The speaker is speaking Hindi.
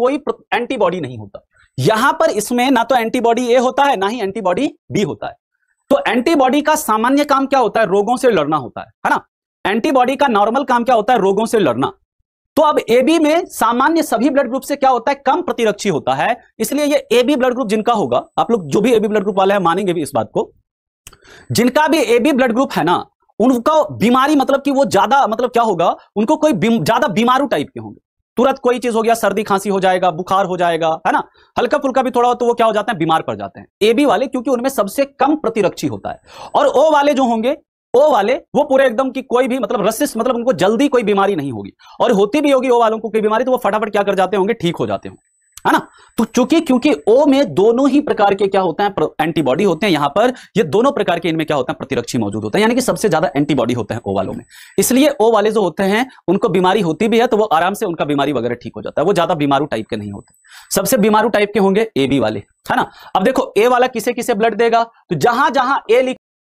कोई एंटीबॉडी नहीं होता यहां पर इसमें ना तो एंटीबॉडी ए होता है ना ही एंटीबॉडी बी होता है तो एंटीबॉडी का सामान्य काम क्या होता है रोगों से लड़ना होता है है ना एंटीबॉडी का नॉर्मल काम क्या होता है रोगों से लड़ना तो अब एबी में सामान्य सभी ब्लड ग्रुप से क्या होता है कम प्रतिरक्षी होता है इसलिए ये एबी ब्लड ग्रुप जिनका होगा आप लोग जो भी एबी ब्लड ग्रुप वाले हैं मानेंगे भी इस बात को जिनका भी एबी ब्लड ग्रुप है ना उनका बीमारी मतलब कि वो ज्यादा मतलब क्या होगा उनको कोई ज्यादा बीमारू टाइप के होंगे तुरंत कोई चीज हो गया सर्दी खांसी हो जाएगा बुखार हो जाएगा है ना हल्का फुल्का भी थोड़ा हो तो वो क्या हो जाते हैं बीमार पड़ जाते हैं ए बी वाले क्योंकि उनमें सबसे कम प्रतिरक्षी होता है और ओ वाले जो होंगे ओ वाले वो पूरे एकदम की कोई भी मतलब रसिस मतलब उनको जल्दी कोई बीमारी नहीं होगी और होती भी होगी ओ वालों को कोई बीमारी तो वो फटाफट क्या कर जाते होंगे ठीक हो जाते होंगे है ना तो चूंकि क्योंकि ओ में दोनों ही प्रकार के क्या होते हैं एंटीबॉडी होते हैं यहां पर ये दोनों प्रकार के इनमें क्या होता है प्रतिरक्षी मौजूद होता है यानी कि सबसे ज्यादा एंटीबॉडी होते हैं ओ वालों में इसलिए ओ वाले जो होते हैं उनको बीमारी होती भी है तो वो आराम से उनका बीमारी वगैरह ठीक हो जाता है वो ज्यादा बीमारू टाइप के नहीं होते सबसे बीमारू टाइप के होंगे ए बी वाले है ना अब देखो ए वाला किसे किसे ब्लड देगा तो जहां जहां ए लिख